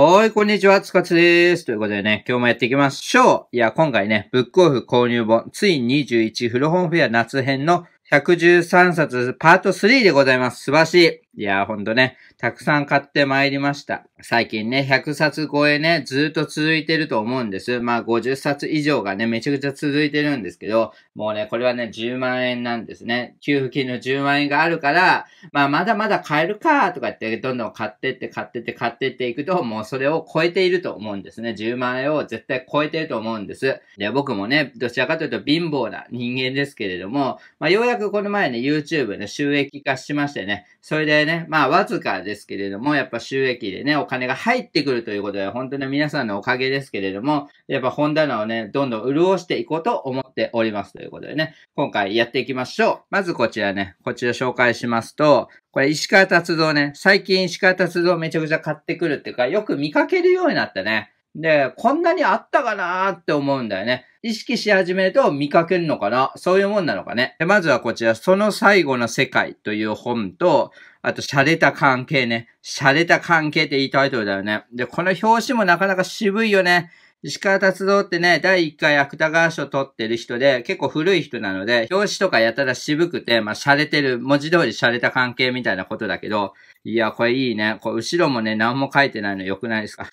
はい、こんにちは、つかつです。ということでね、今日もやっていきましょう。いや、今回ね、ブックオフ購入本、つい21フルホンフェア夏編の113冊パート3でございます。素晴らしい。いやーほんとね、たくさん買ってまいりました。最近ね、100冊超えね、ずっと続いてると思うんです。まあ50冊以上がね、めちゃくちゃ続いてるんですけど、もうね、これはね、10万円なんですね。給付金の10万円があるから、まあまだまだ買えるかとか言ってどんどん買ってって買ってって買ってっていくと、もうそれを超えていると思うんですね。10万円を絶対超えてると思うんです。で、僕もね、どちらかというと貧乏な人間ですけれども、まあようやくこの前ね、YouTube の収益化しましてね、それで、ねね、まあわずかですけれども、やっぱ収益でね、お金が入ってくるということで、本当に皆さんのおかげですけれども、やっぱ本棚をね、どんどん潤していこうと思っておりますということでね、今回やっていきましょう。まずこちらね、こちら紹介しますと、これ石川達造ね、最近石川達造めちゃくちゃ買ってくるっていうか、よく見かけるようになったね。で、こんなにあったかなーって思うんだよね。意識し始めると見かけるのかなそういうもんなのかね。で、まずはこちら、その最後の世界という本と、あと、洒落た関係ね。洒落た関係っていいタイトルだよね。で、この表紙もなかなか渋いよね。石川達郎ってね、第1回芥川賞取ってる人で、結構古い人なので、表紙とかやたら渋くて、まあ、洒落てる、文字通り洒落た関係みたいなことだけど、いや、これいいね。これ後ろもね、何も書いてないの良くないですか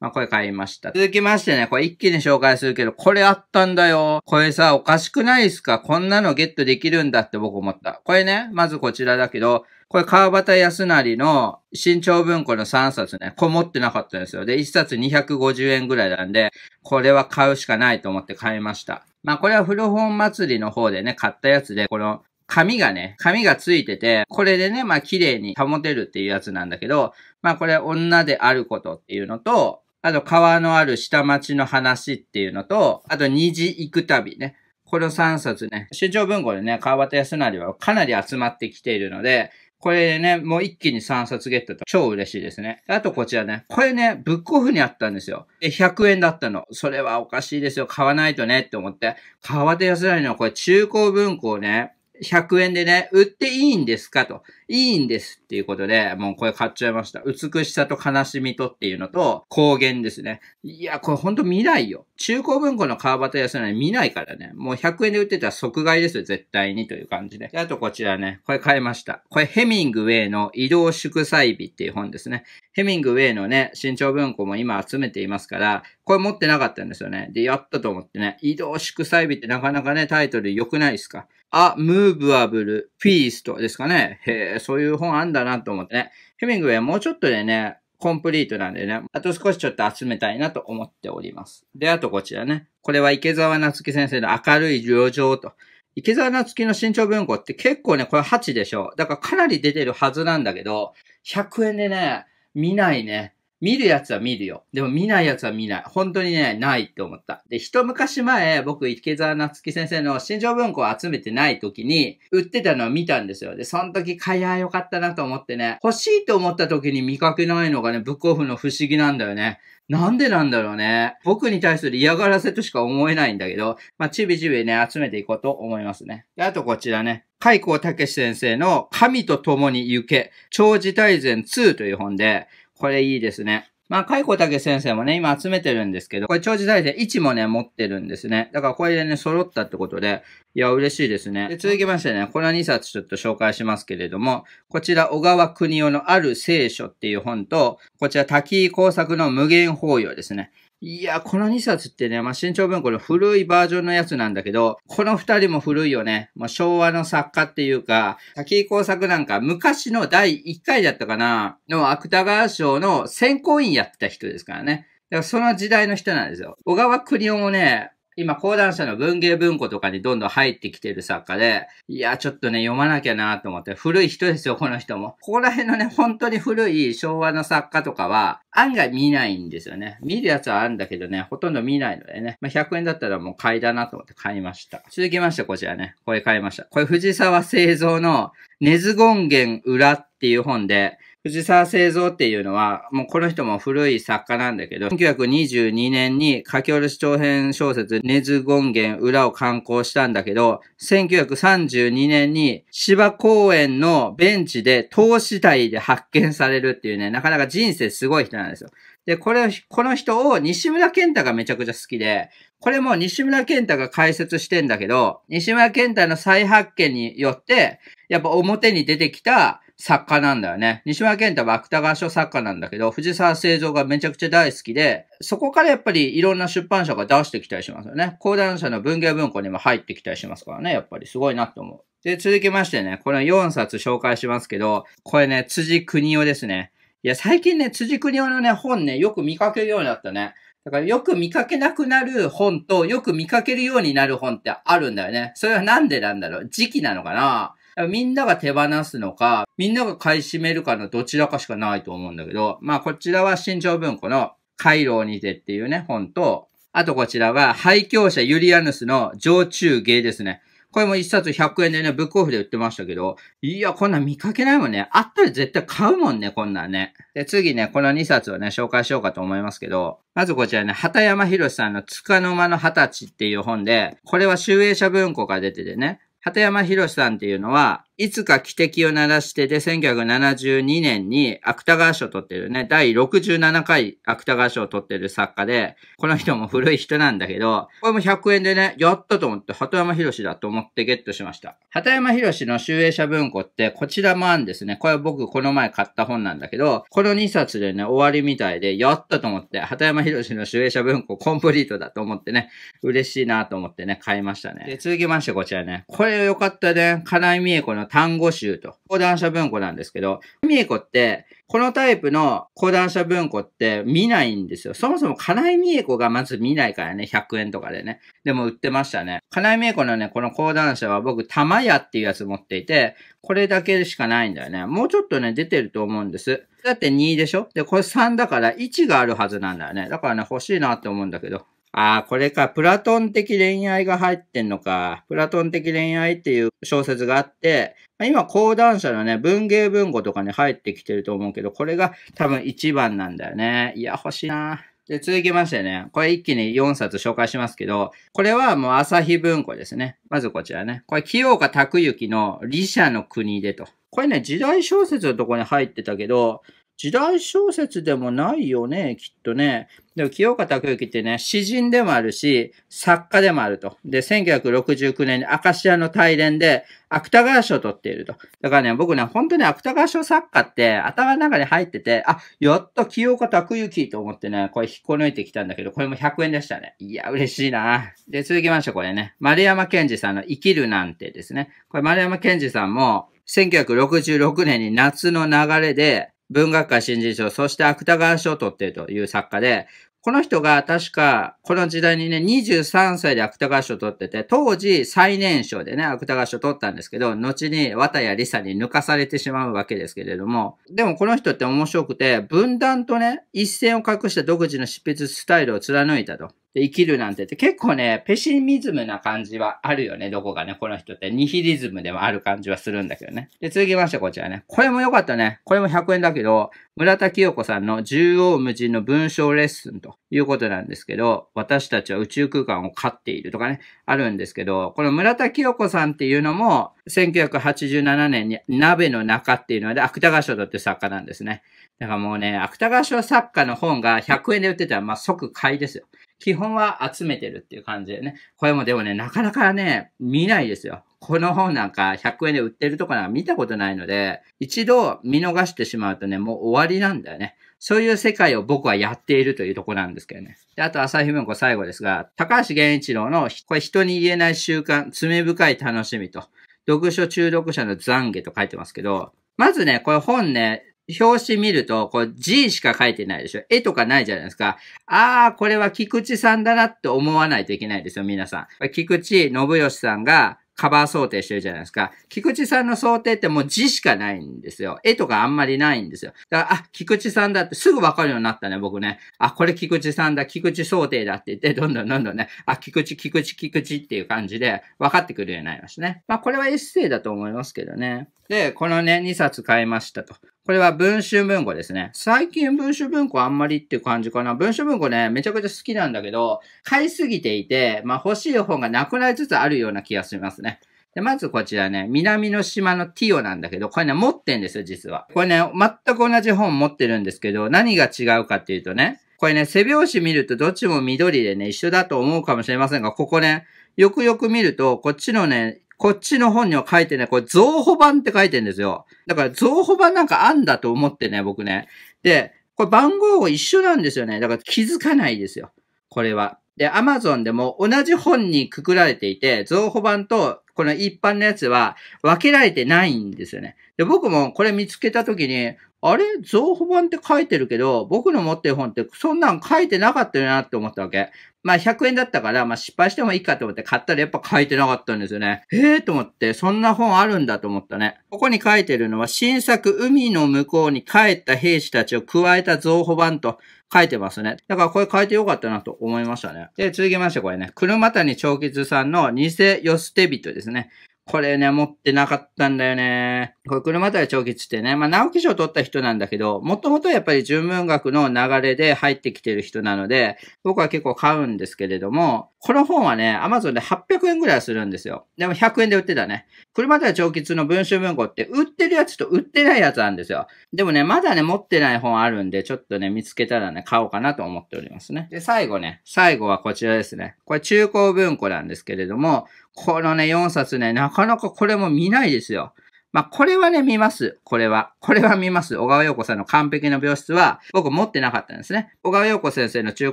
まあ、これ買いました。続きましてね、これ一気に紹介するけど、これあったんだよ。これさ、おかしくないですかこんなのゲットできるんだって僕思った。これね、まずこちらだけど、これ川端康成の新潮文庫の3冊ね、こもってなかったんですよ。で、1冊250円ぐらいなんで、これは買うしかないと思って買いました。まあ、これは古本祭りの方でね、買ったやつで、この、紙がね、紙がついてて、これでね、まあ綺麗に保てるっていうやつなんだけど、まあこれ女であることっていうのと、あと、川のある下町の話っていうのと、あと、虹行く旅ね。この3冊ね、出張文庫でね、川端康成はかなり集まってきているので、これね、もう一気に3冊ゲットと超嬉しいですね。あとこちらね、これね、ブックオフにあったんですよ。で、100円だったの。それはおかしいですよ。買わないとねって思って。川端康成のこれ中古文庫をね、100円でね、売っていいんですかと。いいんですっていうことで、もうこれ買っちゃいました。美しさと悲しみとっていうのと、高原ですね。いや、これほんと見ないよ。中古文庫の川端康成見ないからね。もう100円で売ってたら即買いですよ、絶対にという感じで。であとこちらね、これ買いました。これヘミングウェイの移動祝祭日っていう本ですね。ヘミングウェイのね、新潮文庫も今集めていますから、これ持ってなかったんですよね。で、やったと思ってね、移動祝祭日ってなかなかね、タイトル良くないですか A Movable Feast ですかね。へえ、そういう本あんだなと思ってね。ヘミングウェイもうちょっとでね、コンプリートなんでね、あと少しちょっと集めたいなと思っております。で、あとこちらね。これは池澤夏樹先生の明るい旅情と。池澤夏樹の身長文庫って結構ね、これ8でしょ。だからかなり出てるはずなんだけど、100円でね、見ないね。見るやつは見るよ。でも見ないやつは見ない。本当にね、ないって思った。で、一昔前、僕、池澤夏樹先生の心情文庫を集めてない時に、売ってたのを見たんですよ。で、その時買いやよかったなと思ってね、欲しいと思った時に見かけないのがね、ブックオフの不思議なんだよね。なんでなんだろうね。僕に対する嫌がらせとしか思えないんだけど、まあ、ちびちびね、集めていこうと思いますね。で、あとこちらね、海光武先生の神と共に行け、長寿大全2という本で、これいいですね。まあ、コたけ先生もね、今集めてるんですけど、これ長寿大位1もね、持ってるんですね。だからこれでね、揃ったってことで、いや、嬉しいですね。で続きましてね、この2冊ちょっと紹介しますけれども、こちら小川国夫のある聖書っていう本と、こちら滝井工作の無限法要ですね。いや、この2冊ってね、まあ、新潮文庫の古いバージョンのやつなんだけど、この2人も古いよね。まあ、昭和の作家っていうか、滝井工作なんか昔の第1回だったかな、の芥川賞の選考委員やってた人ですからね。だからその時代の人なんですよ。小川国夫もね、今、講談社の文芸文庫とかにどんどん入ってきてる作家で、いや、ちょっとね、読まなきゃなと思って、古い人ですよ、この人も。ここら辺のね、本当に古い昭和の作家とかは、案外見ないんですよね。見るやつはあるんだけどね、ほとんど見ないのでね。まあ、100円だったらもう買いだなと思って買いました。続きまして、こちらね。これ買いました。これ藤沢製造の、根津権現裏っていう本で、藤沢製造っていうのは、もうこの人も古い作家なんだけど、1922年に書き下ろし長編小説、根津権現裏を刊行したんだけど、1932年に芝公園のベンチで投資体で発見されるっていうね、なかなか人生すごい人なんですよ。で、これ、この人を西村健太がめちゃくちゃ好きで、これも西村健太が解説してんだけど、西村健太の再発見によって、やっぱ表に出てきた作家なんだよね。西村健太は芥川賞作家なんだけど、藤沢製造がめちゃくちゃ大好きで、そこからやっぱりいろんな出版社が出してきたりしますよね。講談社の文芸文庫にも入ってきたりしますからね、やっぱりすごいなと思う。で、続きましてね、これ4冊紹介しますけど、これね、辻国夫ですね。いや、最近ね、辻国夫のね、本ね、よく見かけるようになったね。だからよく見かけなくなる本と、よく見かけるようになる本ってあるんだよね。それはなんでなんだろう時期なのかなみんなが手放すのか、みんなが買い占めるかのどちらかしかないと思うんだけど、まあこちらは新潮文庫の回廊にてっていうね、本と、あとこちらは、廃墟者ユリアヌスの常駐芸ですね。これも一冊100円でね、ブックオフで売ってましたけど、いや、こんなん見かけないもんね。あったら絶対買うもんね、こんなんね。で、次ね、この2冊をね、紹介しようかと思いますけど、まずこちらね、畑山博さんのつかの間の二十歳っていう本で、これは集英社文庫が出ててね、畑山博さんっていうのは、いつか汽笛を鳴らしてで、1972年に芥川賞を取ってるね、第67回芥川賞を取ってる作家で、この人も古い人なんだけど、これも100円でね、やったと思って、鳩山博だと思ってゲットしました。鳩山博の集英社文庫って、こちらもあるんですね。これ僕この前買った本なんだけど、この2冊でね、終わりみたいで、やったと思って、鳩山博の集英社文庫コンプリートだと思ってね、嬉しいなと思ってね、買いましたね。で、続きましてこちらね。これ良かったね。金井美恵子の単語集と、講談社文庫なんですけど、みえ子って、このタイプの講談社文庫って見ないんですよ。そもそも金井美恵子がまず見ないからね、100円とかでね。でも売ってましたね。金井美恵子のね、この講談社は僕、玉屋っていうやつ持っていて、これだけしかないんだよね。もうちょっとね、出てると思うんです。だって2でしょで、これ3だから1があるはずなんだよね。だからね、欲しいなって思うんだけど。ああ、これか。プラトン的恋愛が入ってんのか。プラトン的恋愛っていう小説があって、今、講談社のね、文芸文庫とかに入ってきてると思うけど、これが多分一番なんだよね。いや、欲しいな。で、続きましてね、これ一気に4冊紹介しますけど、これはもう朝日文庫ですね。まずこちらね。これ、清岡拓之の理社の国でと。これね、時代小説のとこに入ってたけど、時代小説でもないよね、きっとね。でも、清方空気ってね、詩人でもあるし、作家でもあると。で、1969年にアカシアの大連で芥川賞を取っていると。だからね、僕ね、本当に芥川賞作家って頭の中に入ってて、あ、やっと清方空気と思ってね、これ引っこ抜いてきたんだけど、これも100円でしたね。いや、嬉しいな。で、続きまして、これね。丸山健二さんの生きるなんてですね。これ丸山健二さんも、1966年に夏の流れで、文学界新人賞、そして芥川賞を取っているという作家で、この人が確か、この時代にね、23歳で芥川賞を取ってて、当時最年少でね、芥川賞を取ったんですけど、後に綿谷りさに抜かされてしまうわけですけれども、でもこの人って面白くて、分断とね、一線を隠した独自の執筆スタイルを貫いたと。で生きるなんてって結構ね、ペシミズムな感じはあるよね、どこかね、この人って。ニヒリズムでもある感じはするんだけどね。で、続きましてこちらね。これも良かったね。これも100円だけど、村田清子さんの縦横無尽の文章レッスンということなんですけど、私たちは宇宙空間を飼っているとかね、あるんですけど、この村田清子さんっていうのも、1987年に鍋の中っていうので、芥川賞だって作家なんですね。だからもうね、芥川賞作家の本が100円で売ってたら、まあ、即買いですよ。基本は集めてるっていう感じでね。これもでもね、なかなかね、見ないですよ。この本なんか100円で売ってるとこなんか見たことないので、一度見逃してしまうとね、もう終わりなんだよね。そういう世界を僕はやっているというとこなんですけどね。で、あと朝日文庫最後ですが、高橋源一郎の、これ人に言えない習慣、罪深い楽しみと、読書中毒者の懺悔と書いてますけど、まずね、これ本ね、表紙見ると、こう G しか書いてないでしょ絵とかないじゃないですか。ああ、これは菊池さんだなって思わないといけないですよ、皆さん。菊池信義さんがカバー想定してるじゃないですか。菊池さんの想定ってもう字しかないんですよ。絵とかあんまりないんですよ。だから、あ、菊池さんだってすぐわかるようになったね、僕ね。あ、これ菊池さんだ、菊池想定だって言って、どんどんどんどんね、あ、菊池、菊池、菊池っていう感じで分かってくるようになりましたね。まあ、これはエッセイだと思いますけどね。で、このね、2冊買いましたと。これは文集文庫ですね。最近文集文庫あんまりっていう感じかな。文集文庫ね、めちゃくちゃ好きなんだけど、買いすぎていて、まあ欲しい本がなくなりつつあるような気がしますね。で、まずこちらね、南の島のティオなんだけど、これね、持ってんですよ、実は。これね、全く同じ本持ってるんですけど、何が違うかっていうとね、これね、背表紙見るとどっちも緑でね、一緒だと思うかもしれませんが、ここね、よくよく見ると、こっちのね、こっちの本には書いてない。これ、増補版って書いてんですよ。だから、増補版なんかあんだと思ってね、僕ね。で、これ番号一緒なんですよね。だから気づかないですよ。これは。で、Amazon でも同じ本にくくられていて、増補版とこの一般のやつは分けられてないんですよね。で、僕もこれ見つけたときに、あれ造補版って書いてるけど、僕の持ってる本ってそんなん書いてなかったよなって思ったわけ。まあ100円だったから、まあ失敗してもいいかと思って買ったらやっぱ書いてなかったんですよね。ええー、と思って、そんな本あるんだと思ったね。ここに書いてるのは、新作海の向こうに帰った兵士たちを加えた造補版と書いてますね。だからこれ書いてよかったなと思いましたね。で、続きましてこれね、車谷長吉さんの偽ステビ人ですね。これね、持ってなかったんだよね。これ車とは長吉ってね、まあ、直木賞取った人なんだけど、もともとやっぱり純文学の流れで入ってきてる人なので、僕は結構買うんですけれども、この本はね、アマゾンで800円ぐらいするんですよ。でも100円で売ってたね。車では長吉の文集文庫って売ってるやつと売ってないやつなんですよ。でもね、まだね、持ってない本あるんで、ちょっとね、見つけたらね、買おうかなと思っておりますね。で、最後ね、最後はこちらですね。これ中古文庫なんですけれども、このね、4冊ね、なかなかこれも見ないですよ。まあ、これはね、見ます。これは。これは見ます。小川洋子さんの完璧な病室は、僕持ってなかったんですね。小川洋子先生の中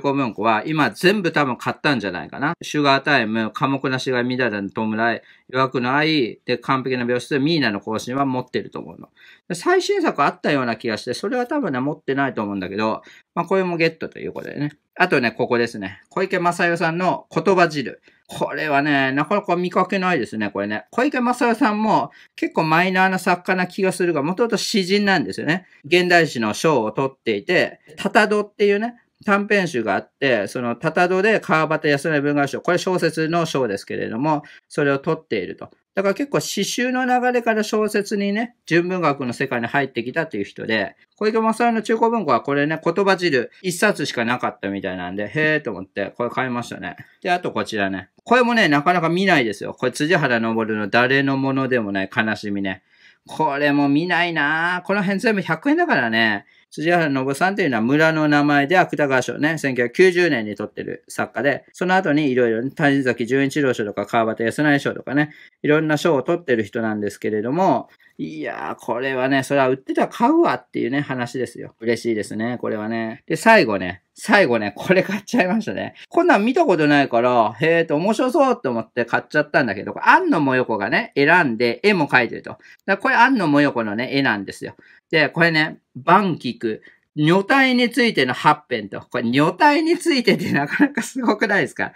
古文庫は、今全部多分買ったんじゃないかな。シュガータイム、寡黙な死骸、乱れの弔い、弱くの愛、で、完璧な病室、ミーナの更新は持ってると思うの。最新作あったような気がして、それは多分ね、持ってないと思うんだけど、まあ、これもゲットということでね。あとね、ここですね。小池正代さんの言葉汁。これはね、なかなか見かけないですね、これね。小池正代さんも結構マイナーな作家な気がするが、もともと詩人なんですよね。現代史の賞を取っていて、タタドっていうね、短編集があって、そのタタドで川端康成文学賞、これ小説の賞ですけれども、それを取っていると。だから結構詩集の流れから小説にね、純文学の世界に入ってきたという人で、小池正夫の中古文庫はこれね、言葉汁、一冊しかなかったみたいなんで、へえと思って、これ買いましたね。で、あとこちらね。これもね、なかなか見ないですよ。これ辻原昇の誰のものでもない悲しみね。これも見ないなこの辺全部100円だからね。辻原信さんというのは村の名前で芥川賞ね、1990年に撮ってる作家で、その後にいろいろ、ね、谷崎潤一郎賞とか川端康成賞とかね、いろんな賞を取ってる人なんですけれども、いやー、これはね、それは売ってたら買うわっていうね、話ですよ。嬉しいですね、これはね。で、最後ね、最後ね、これ買っちゃいましたね。こんなん見たことないから、へえと面白そうと思って買っちゃったんだけど、これ、安野もよこがね、選んで絵も描いてると。だこれ安野もよこのね、絵なんですよ。で、これね、バンキク。女体についての8展と。これ、女体についてってなかなかすごくないですか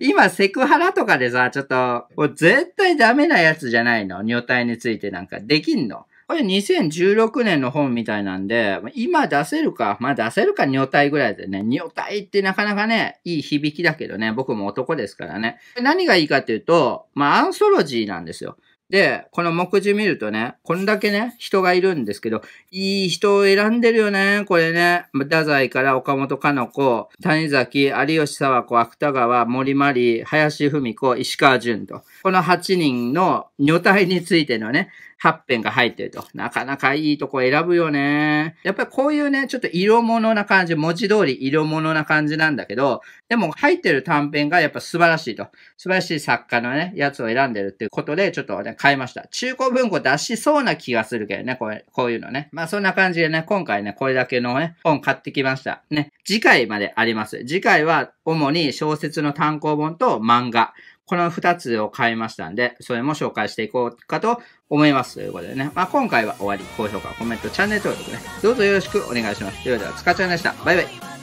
今、セクハラとかでさ、ちょっと、絶対ダメなやつじゃないの女体についてなんかできんのこれ2016年の本みたいなんで、今出せるか、まあ出せるか尿体ぐらいでね、尿体ってなかなかね、いい響きだけどね、僕も男ですからね。何がいいかっていうと、まあアンソロジーなんですよ。で、この目次見るとね、こんだけね、人がいるんですけど、いい人を選んでるよね、これね。太宰から岡本かの子、谷崎、有吉沢子、芥川、森まり、林文子、石川淳と。この8人の女体についてのね、八編が入ってると。なかなかいいとこ選ぶよね。やっぱりこういうね、ちょっと色物な感じ、文字通り色物な感じなんだけど、でも入ってる短編がやっぱ素晴らしいと。素晴らしい作家のね、やつを選んでるっていうことで、ちょっとね、買いました。中古文庫出しそうな気がするけどね、ここういうのね。まあそんな感じでね、今回ね、これだけのね、本買ってきました。ね、次回まであります。次回は主に小説の単行本と漫画。この2つを買いましたんで、それも紹介していこうかと思います。ということでね、まあ、今回は終わり、高評価、コメント、チャンネル登録ね、どうぞよろしくお願いします。ということでは、つかちゃんでした。バイバイ。